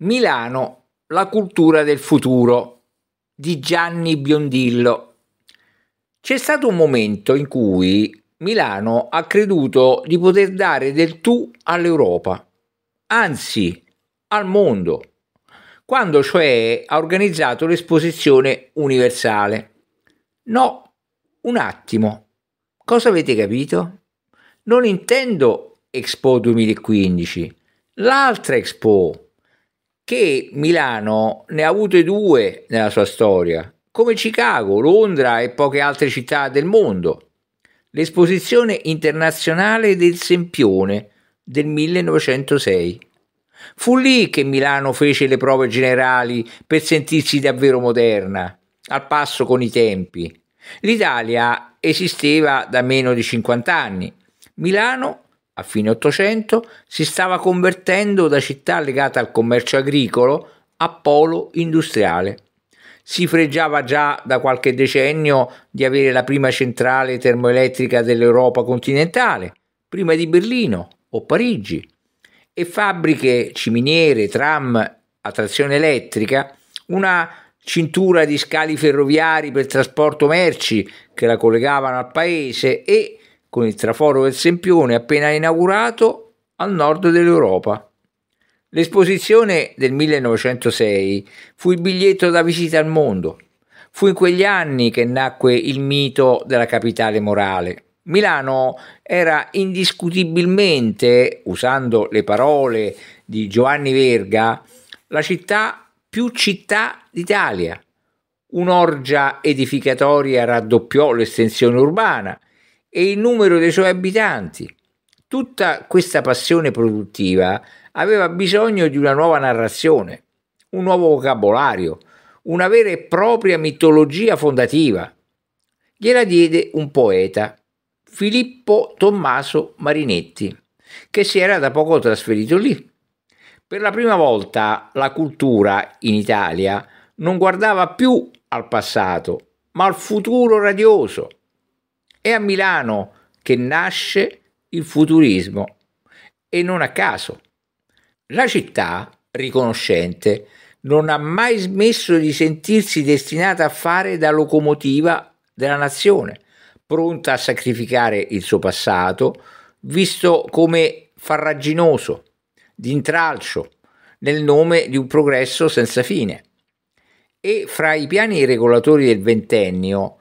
Milano, la cultura del futuro di Gianni Biondillo. C'è stato un momento in cui Milano ha creduto di poter dare del tu all'Europa, anzi al mondo, quando cioè ha organizzato l'esposizione universale. No, un attimo, cosa avete capito? Non intendo Expo 2015, l'altra Expo che Milano ne ha avute due nella sua storia, come Chicago, Londra e poche altre città del mondo. L'esposizione internazionale del Sempione del 1906. Fu lì che Milano fece le prove generali per sentirsi davvero moderna, al passo con i tempi. L'Italia esisteva da meno di 50 anni. Milano a fine 800, si stava convertendo da città legata al commercio agricolo a polo industriale. Si freggiava già da qualche decennio di avere la prima centrale termoelettrica dell'Europa continentale, prima di Berlino o Parigi, e fabbriche ciminiere, tram a trazione elettrica, una cintura di scali ferroviari per trasporto merci che la collegavano al paese e con il traforo del Sempione appena inaugurato al nord dell'Europa. L'esposizione del 1906 fu il biglietto da visita al mondo. Fu in quegli anni che nacque il mito della capitale morale. Milano era indiscutibilmente, usando le parole di Giovanni Verga, la città più città d'Italia. Un'orgia edificatoria raddoppiò l'estensione urbana, e il numero dei suoi abitanti. Tutta questa passione produttiva aveva bisogno di una nuova narrazione, un nuovo vocabolario, una vera e propria mitologia fondativa. Gliela diede un poeta, Filippo Tommaso Marinetti, che si era da poco trasferito lì. Per la prima volta la cultura in Italia non guardava più al passato, ma al futuro radioso è a Milano che nasce il futurismo e non a caso. La città, riconoscente, non ha mai smesso di sentirsi destinata a fare da locomotiva della nazione, pronta a sacrificare il suo passato, visto come farraginoso, d'intralcio, nel nome di un progresso senza fine. E fra i piani regolatori del ventennio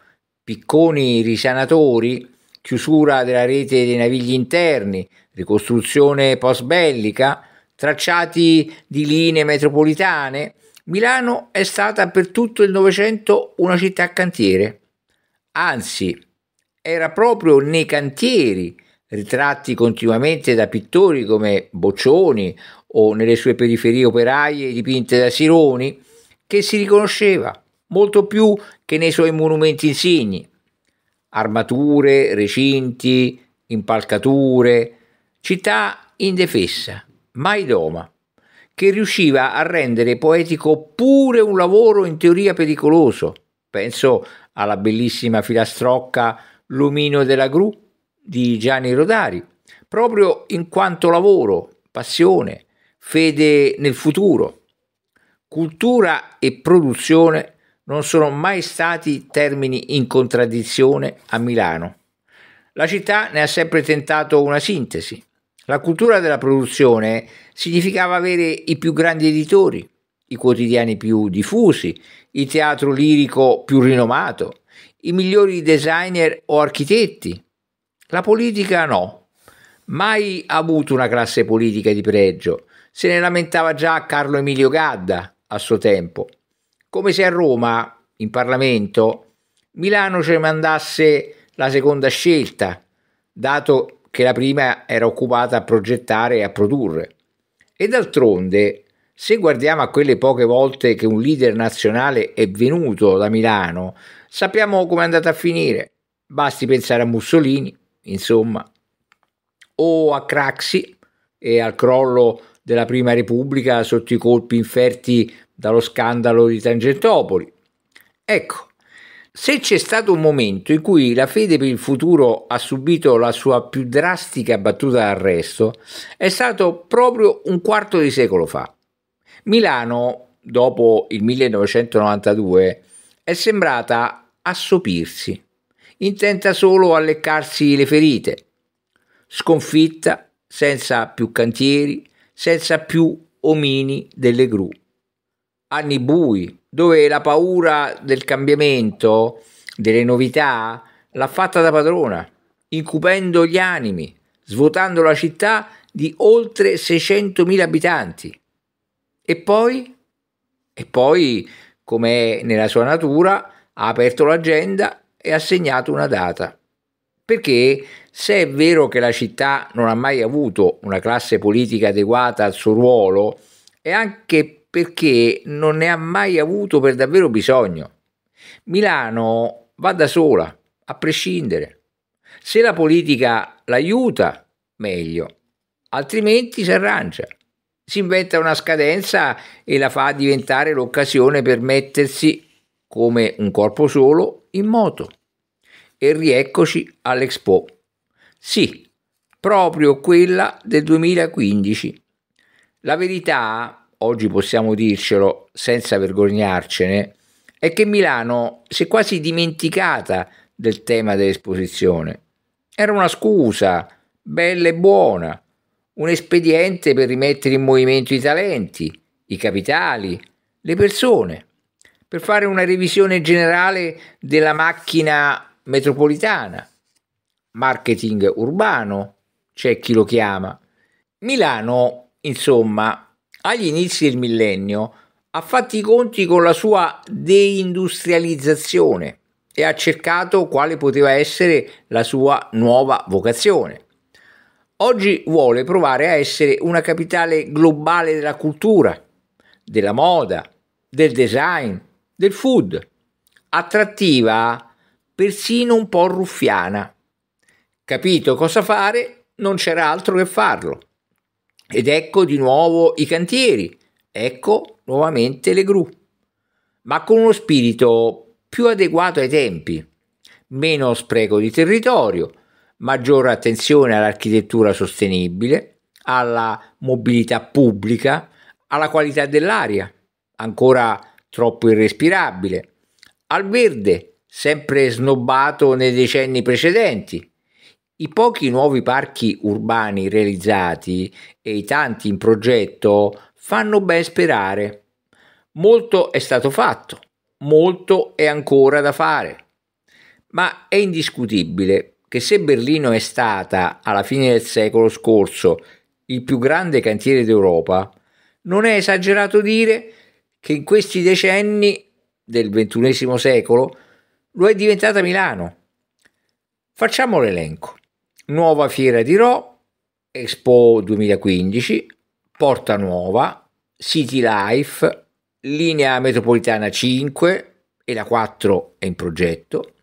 picconi risanatori, chiusura della rete dei navigli interni, ricostruzione post bellica, tracciati di linee metropolitane, Milano è stata per tutto il Novecento una città cantiere. Anzi, era proprio nei cantieri, ritratti continuamente da pittori come Boccioni o nelle sue periferie operaie dipinte da Sironi, che si riconosceva molto più che nei suoi monumenti insigni. Armature, recinti, impalcature, città indefessa, mai doma, che riusciva a rendere poetico pure un lavoro in teoria pericoloso. Penso alla bellissima filastrocca L'omino della gru di Gianni Rodari, proprio in quanto lavoro, passione, fede nel futuro. Cultura e produzione non sono mai stati termini in contraddizione a Milano. La città ne ha sempre tentato una sintesi. La cultura della produzione significava avere i più grandi editori, i quotidiani più diffusi, il teatro lirico più rinomato, i migliori designer o architetti. La politica no, mai ha avuto una classe politica di pregio, se ne lamentava già Carlo Emilio Gadda a suo tempo come se a Roma, in Parlamento, Milano ci mandasse la seconda scelta, dato che la prima era occupata a progettare e a produrre. E d'altronde, se guardiamo a quelle poche volte che un leader nazionale è venuto da Milano, sappiamo come è andata a finire. Basti pensare a Mussolini, insomma, o a Craxi e al crollo della Prima Repubblica sotto i colpi inferti dallo scandalo di Tangentopoli. Ecco, se c'è stato un momento in cui la fede per il futuro ha subito la sua più drastica battuta d'arresto, è stato proprio un quarto di secolo fa. Milano, dopo il 1992, è sembrata assopirsi, intenta solo a leccarsi le ferite. Sconfitta, senza più cantieri, senza più omini delle gru. Anni bui, dove la paura del cambiamento, delle novità, l'ha fatta da padrona, incupendo gli animi, svuotando la città di oltre 600.000 abitanti. E poi? E poi, come nella sua natura, ha aperto l'agenda e ha segnato una data. Perché se è vero che la città non ha mai avuto una classe politica adeguata al suo ruolo, è anche perché non ne ha mai avuto per davvero bisogno. Milano va da sola, a prescindere. Se la politica l'aiuta, meglio, altrimenti si arrangia. Si inventa una scadenza e la fa diventare l'occasione per mettersi, come un corpo solo, in moto e rieccoci all'Expo. Sì, proprio quella del 2015. La verità, oggi possiamo dircelo senza vergognarcene, è che Milano si è quasi dimenticata del tema dell'esposizione. Era una scusa, bella e buona, un espediente per rimettere in movimento i talenti, i capitali, le persone, per fare una revisione generale della macchina metropolitana, marketing urbano, c'è chi lo chiama. Milano, insomma, agli inizi del millennio ha fatto i conti con la sua deindustrializzazione e ha cercato quale poteva essere la sua nuova vocazione. Oggi vuole provare a essere una capitale globale della cultura, della moda, del design, del food, attrattiva persino un po' ruffiana. Capito cosa fare, non c'era altro che farlo. Ed ecco di nuovo i cantieri, ecco nuovamente le gru, ma con uno spirito più adeguato ai tempi, meno spreco di territorio, maggiore attenzione all'architettura sostenibile, alla mobilità pubblica, alla qualità dell'aria, ancora troppo irrespirabile, al verde, sempre snobbato nei decenni precedenti. I pochi nuovi parchi urbani realizzati e i tanti in progetto fanno ben sperare. Molto è stato fatto, molto è ancora da fare. Ma è indiscutibile che se Berlino è stata, alla fine del secolo scorso, il più grande cantiere d'Europa, non è esagerato dire che in questi decenni del XXI secolo lo è diventata Milano. Facciamo l'elenco. Nuova Fiera di Ro, Expo 2015, Porta Nuova, City Life, Linea Metropolitana 5 e la 4 è in progetto,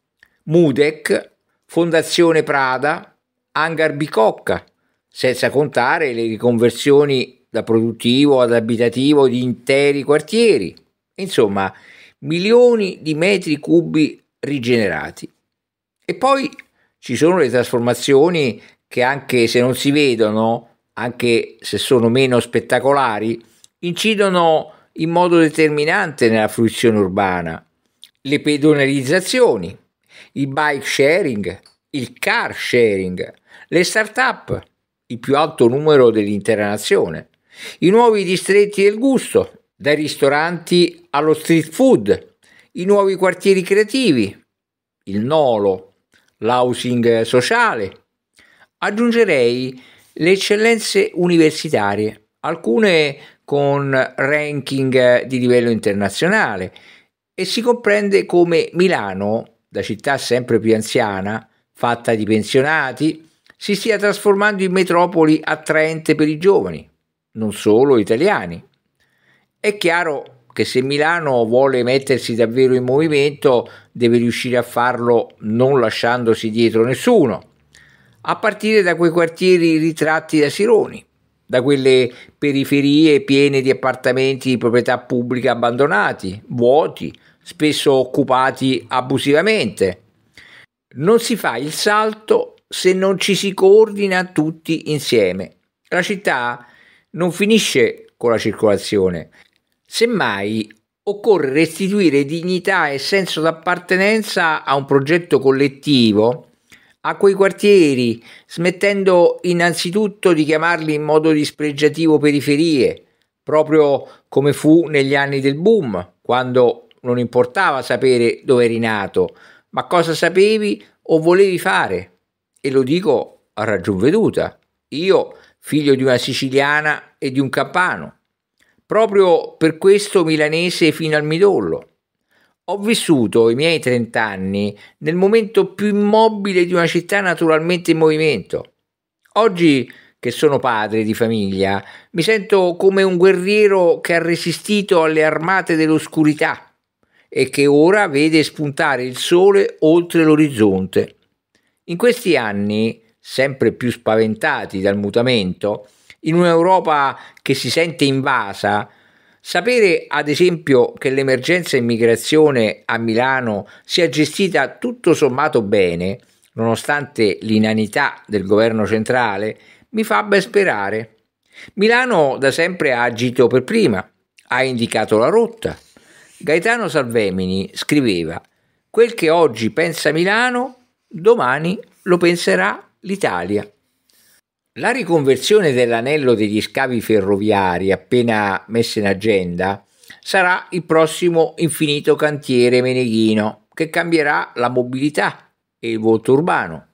Mudec, Fondazione Prada, Hangar Bicocca, senza contare le riconversioni da produttivo ad abitativo di interi quartieri. Insomma, milioni di metri cubi rigenerati. E poi ci sono le trasformazioni che anche se non si vedono, anche se sono meno spettacolari, incidono in modo determinante nella fruizione urbana. Le pedonalizzazioni, il bike sharing, il car sharing, le start-up, il più alto numero dell'intera nazione, i nuovi distretti del gusto, dai ristoranti allo street food, i nuovi quartieri creativi, il nolo, l'housing sociale. Aggiungerei le eccellenze universitarie, alcune con ranking di livello internazionale e si comprende come Milano, da città sempre più anziana, fatta di pensionati, si stia trasformando in metropoli attraente per i giovani, non solo italiani. È chiaro che se Milano vuole mettersi davvero in movimento deve riuscire a farlo non lasciandosi dietro nessuno, a partire da quei quartieri ritratti da Sironi, da quelle periferie piene di appartamenti di proprietà pubblica abbandonati, vuoti, spesso occupati abusivamente. Non si fa il salto se non ci si coordina tutti insieme. La città non finisce con la circolazione, Semmai occorre restituire dignità e senso d'appartenenza a un progetto collettivo, a quei quartieri, smettendo innanzitutto di chiamarli in modo dispregiativo periferie, proprio come fu negli anni del boom, quando non importava sapere dove eri nato, ma cosa sapevi o volevi fare. E lo dico a ragion veduta. Io, figlio di una siciliana e di un campano, Proprio per questo milanese fino al midollo. Ho vissuto i miei 30 anni nel momento più immobile di una città naturalmente in movimento. Oggi che sono padre di famiglia, mi sento come un guerriero che ha resistito alle armate dell'oscurità e che ora vede spuntare il sole oltre l'orizzonte. In questi anni, sempre più spaventati dal mutamento, in un'Europa che si sente invasa, sapere ad esempio che l'emergenza immigrazione a Milano sia gestita tutto sommato bene, nonostante l'inanità del governo centrale, mi fa ben sperare. Milano da sempre ha agito per prima, ha indicato la rotta. Gaetano Salvemini scriveva Quel che oggi pensa Milano, domani lo penserà l'Italia. La riconversione dell'anello degli scavi ferroviari appena messa in agenda sarà il prossimo infinito cantiere meneghino che cambierà la mobilità e il volto urbano.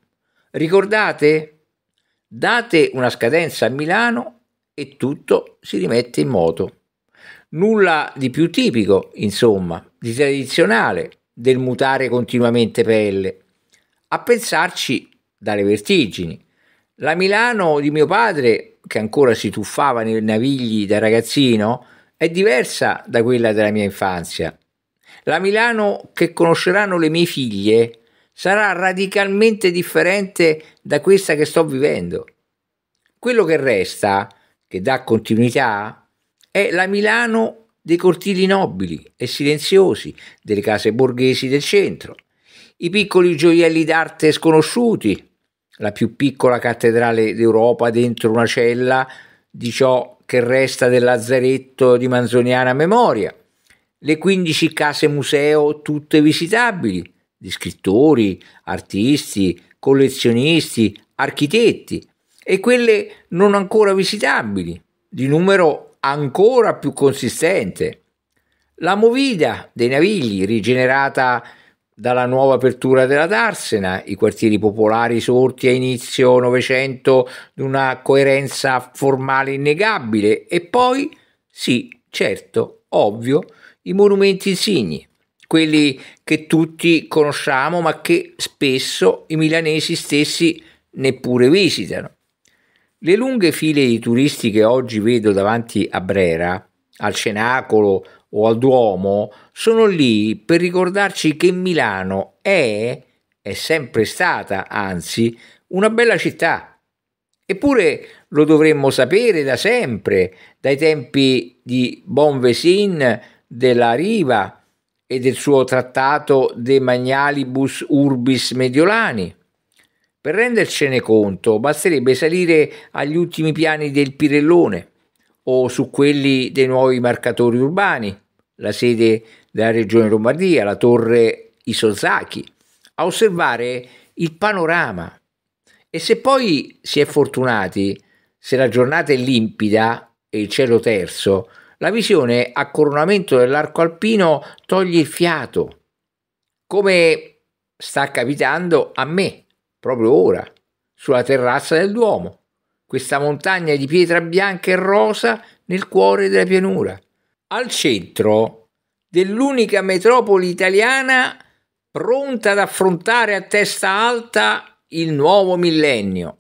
Ricordate? Date una scadenza a Milano e tutto si rimette in moto. Nulla di più tipico, insomma, di tradizionale del mutare continuamente pelle. A pensarci dalle vertigini. La Milano di mio padre, che ancora si tuffava nei navigli da ragazzino, è diversa da quella della mia infanzia. La Milano che conosceranno le mie figlie sarà radicalmente differente da questa che sto vivendo. Quello che resta, che dà continuità, è la Milano dei cortili nobili e silenziosi, delle case borghesi del centro, i piccoli gioielli d'arte sconosciuti, la più piccola cattedrale d'Europa dentro una cella di ciò che resta del lazzaretto di manzoniana memoria, le 15 case museo tutte visitabili, di scrittori, artisti, collezionisti, architetti, e quelle non ancora visitabili, di numero ancora più consistente. La movida dei Navigli, rigenerata dalla nuova apertura della Darsena, i quartieri popolari sorti a inizio Novecento di una coerenza formale innegabile e poi, sì, certo, ovvio, i monumenti insigni, quelli che tutti conosciamo ma che spesso i milanesi stessi neppure visitano. Le lunghe file di turisti che oggi vedo davanti a Brera, al Cenacolo, o al Duomo sono lì per ricordarci che Milano è, è sempre stata anzi, una bella città. Eppure lo dovremmo sapere da sempre, dai tempi di Bonvesin, della Riva e del suo trattato De Magnalibus Urbis Mediolani. Per rendercene conto basterebbe salire agli ultimi piani del Pirellone o su quelli dei nuovi marcatori urbani, la sede della Regione Lombardia, la torre Isozaki, a osservare il panorama. E se poi si è fortunati, se la giornata è limpida e il cielo terzo, la visione a coronamento dell'arco alpino toglie il fiato, come sta capitando a me proprio ora, sulla terrazza del Duomo questa montagna di pietra bianca e rosa nel cuore della pianura, al centro dell'unica metropoli italiana pronta ad affrontare a testa alta il nuovo millennio.